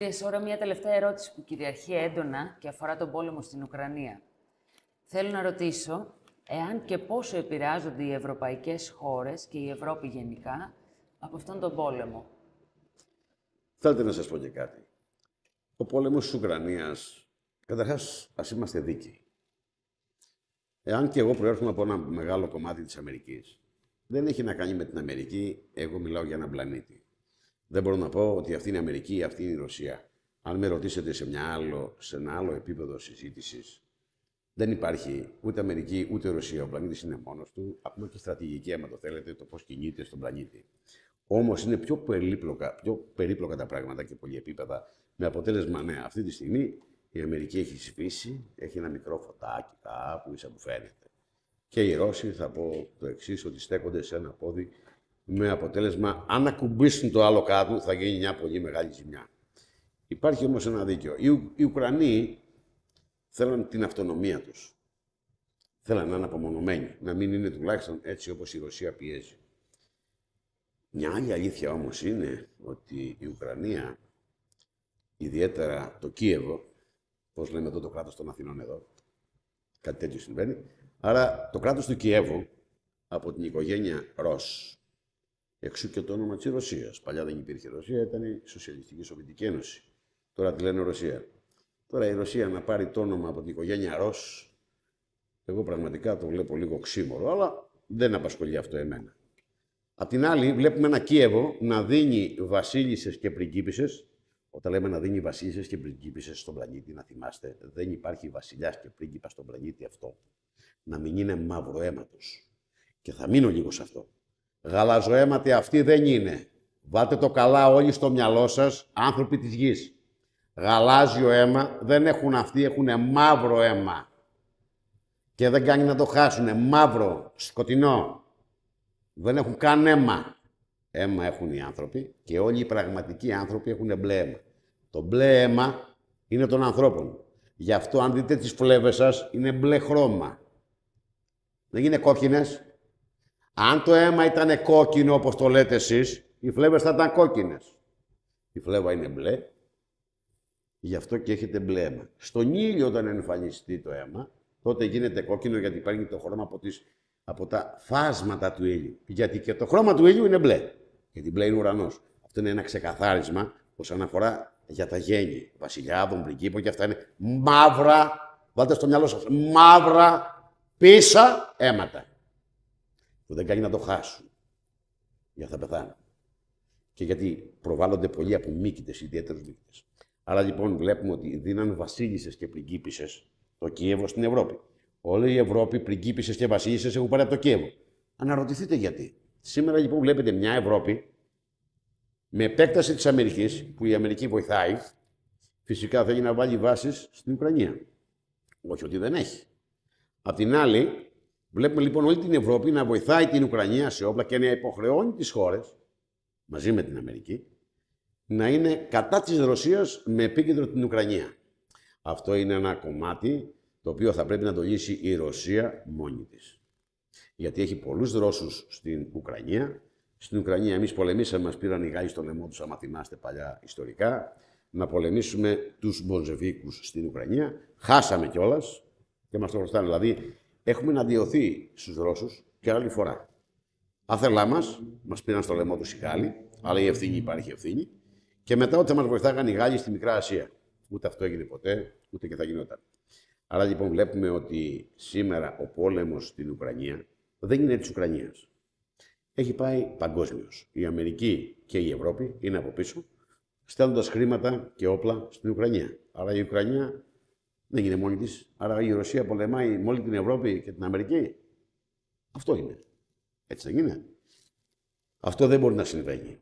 Κύριε Σόρα, μια τελευταία ερώτηση που κυριαρχεί έντονα και αφορά τον πόλεμο στην Ουκρανία. Θέλω να ρωτήσω εάν και πόσο επηρεάζονται οι ευρωπαϊκές χώρες και η Ευρώπη γενικά από αυτόν τον πόλεμο. Θέλετε να σας πω και κάτι. Ο πόλεμος της Ουκρανίας, καταρχάς ας είμαστε δίκοι. Εάν και εγώ προέρχομαι από ένα μεγάλο κομμάτι της Αμερικής, δεν έχει να κάνει με την Αμερική, εγώ μιλάω για έναν πλανήτη. Δεν μπορώ να πω ότι αυτή είναι η Αμερική, αυτή είναι η Ρωσία. Αν με ρωτήσετε σε, μια άλλο, σε ένα άλλο επίπεδο συζήτησης, δεν υπάρχει ούτε Αμερική ούτε Ρωσία. Ο πλανήτης είναι μόνος του. Ακόμα και στρατηγική, άμα το θέλετε, το πώς κινείται στον πλανήτη. Όμως είναι πιο περίπλοκα, πιο περίπλοκα τα πράγματα και πολυεπίπεδα. Με αποτέλεσμα, ναι, αυτή τη στιγμή η Αμερική έχει σβήσει, έχει ένα μικρό φωτάκι κάπου, που ίσα που φαίνεται. Και οι Ρώσοι, θα πω το εξής, ότι στέκονται σε ένα πόδι με αποτέλεσμα, αν ακουμπήσουν το άλλο κάτω, θα γίνει μια πολύ μεγάλη ζημιά. Υπάρχει όμως ένα δίκαιο. Οι, Ου, οι Ουκρανοί θέλαν την αυτονομία τους. Θέλαν να είναι απομονωμένοι, να μην είναι τουλάχιστον έτσι όπως η Ρωσία πιέζει. Μια άλλη αλήθεια όμως είναι ότι η Ουκρανία, ιδιαίτερα το Κίεβο, πώς λέμε εδώ το κράτος των Αθηνών εδώ, κάτι τέτοιο συμβαίνει, άρα το κράτος του Κιέβου από την οικογένεια Ρώσ, Εξού και το όνομα της Ρωσίας. Παλιά δεν υπήρχε Ρωσία, ήταν η Σοσιαλιστική Σοβιετική Ένωση. Τώρα τη λένε Ρωσία. Τώρα η Ρωσία να πάρει το όνομα από την οικογένεια Ρώσ. Εγώ πραγματικά το βλέπω λίγο ξύμορο, αλλά δεν απασχολεί αυτό εμένα. Απ' την άλλη, βλέπουμε ένα Κίεβο να δίνει βασίλισσες και πριγκίπισες. Όταν λέμε να δίνει βασίλισσες και πριγκίπισες στον πλανήτη, να θυμάστε, δεν υπάρχει βασιλιάς και πρίγκιπας στον πλανήτη αυτό. Να μην είναι μαύρο αίματος. Και θα μείνω λίγο σε αυτό. Γαλαζοαίματοι αυτοί δεν είναι. Βάλτε το καλά όλοι στο μυαλό σας, άνθρωποι της γης. Γαλάζιο αίμα δεν έχουν αυτοί, έχουν μαύρο αίμα. Και δεν κάνει να το χάσουνε. Μαύρο, σκοτεινό. Δεν έχουν καν αίμα. Αίμα έχουν οι άνθρωποι και όλοι οι πραγματικοί άνθρωποι έχουν μπλε αίμα. Το μπλε αίμα είναι των ανθρώπων. Γι' αυτό αν δείτε τις φλέβες σας είναι μπλε χρώμα. Δεν είναι κόκκινες, αν το αίμα ήταν κόκκινο, όπως το λέτε εσείς, οι φλέβες θα ήταν κόκκινες. Η φλέβα είναι μπλε, γι' αυτό και έχετε μπλε αίμα. Στον ήλιο όταν εμφανιστεί το αίμα, τότε γίνεται κόκκινο γιατί παίρνει το χρώμα από, τις, τα φάσματα του ήλιου. Γιατί και το χρώμα του ήλιου είναι μπλε. Γιατί μπλε είναι ουρανός. Αυτό είναι ένα ξεκαθάρισμα όσον αφορά για τα γέννη. Βασιλιάδων, πριγκίπων και αυτά είναι μαύρα, βάλτε στο μυαλό σας, μαύρα πίσα αίματα που δεν κάνει να το χάσουν. Για θα πεθάνουν. Και γιατί προβάλλονται πολλοί από μήκητε, ιδιαίτερου μήκητε. Άρα λοιπόν βλέπουμε ότι δίναν βασίλισσες και πριγκίπισες το Κίεβο στην Ευρώπη. Όλη η Ευρώπη, πριγκίπισες και βασίλισσες έχουν πάρει από το Κίεβο. Αναρωτηθείτε γιατί. Σήμερα λοιπόν βλέπετε μια Ευρώπη με επέκταση της Αμερικής, που η Αμερική βοηθάει, φυσικά θέλει να βάλει βάσεις στην Ουκρανία. Όχι ότι δεν έχει. Απ' την άλλη, Βλέπουμε λοιπόν όλη την Ευρώπη να βοηθάει την Ουκρανία σε όπλα και να υποχρεώνει τις χώρες, μαζί με την Αμερική, να είναι κατά της Ρωσίας με επίκεντρο την Ουκρανία. Αυτό είναι ένα κομμάτι το οποίο θα πρέπει να το λύσει η Ρωσία μόνη της. Γιατί έχει πολλούς Ρώσους στην Ουκρανία. Στην Ουκρανία εμείς πολεμήσαμε, μας πήραν οι Γάλλοι στο λαιμό τους άμα θυμάστε παλιά ιστορικά, να πολεμήσουμε τους Μπολζεβίκου στην Ουκρανία. Χάσαμε κιόλας και μας το χρωστάνε. Δηλαδή έχουμε να διωθεί στους Ρώσους και άλλη φορά. Άθελά μας, μας πήραν στο λαιμό τους οι Γάλλοι, αλλά η ευθύνη υπάρχει ευθύνη, και μετά ότι θα μας βοηθάγαν οι Γάλλοι στη Μικρά Ασία. Ούτε αυτό έγινε ποτέ, ούτε και θα γινόταν. Άρα λοιπόν βλέπουμε ότι σήμερα ο πόλεμος στην Ουκρανία δεν είναι της Ουκρανίας. Έχει πάει παγκόσμιος. Η Αμερική και η Ευρώπη είναι από πίσω, στέλνοντας χρήματα και όπλα στην Ουκρανία. Άρα η Ουκρανία δεν γίνεται μόνη της. Άρα η Ρωσία πολεμάει με την Ευρώπη και την Αμερική. Αυτό είναι. Έτσι δεν είναι. Αυτό δεν μπορεί να συμβαίνει.